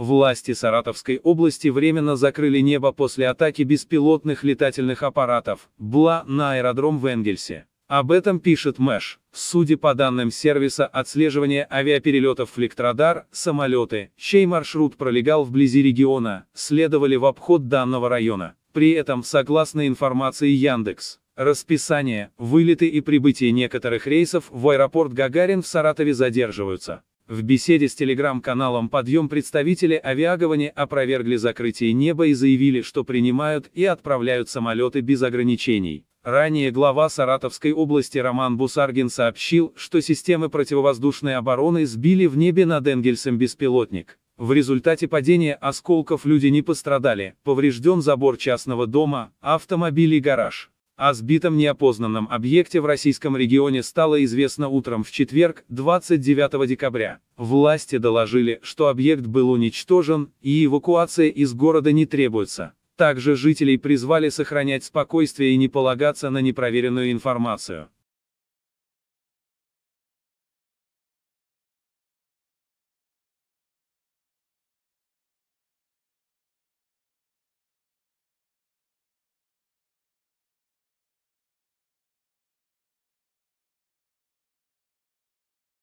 Власти Саратовской области временно закрыли небо после атаки беспилотных летательных аппаратов «Бла» на аэродром в Энгельсе. Об этом пишет Мэш. Судя по данным сервиса отслеживания авиаперелетов Фликтрадар, самолеты, чей маршрут пролегал вблизи региона, следовали в обход данного района. При этом, согласно информации Яндекс, расписание, вылеты и прибытие некоторых рейсов в аэропорт Гагарин в Саратове задерживаются. В беседе с телеграм-каналом «Подъем» представители авиаговани опровергли закрытие неба и заявили, что принимают и отправляют самолеты без ограничений. Ранее глава Саратовской области Роман Бусаргин сообщил, что системы противовоздушной обороны сбили в небе над Энгельсом беспилотник. В результате падения осколков люди не пострадали, поврежден забор частного дома, автомобиль и гараж. О сбитом неопознанном объекте в российском регионе стало известно утром в четверг, 29 декабря. Власти доложили, что объект был уничтожен, и эвакуация из города не требуется. Также жителей призвали сохранять спокойствие и не полагаться на непроверенную информацию.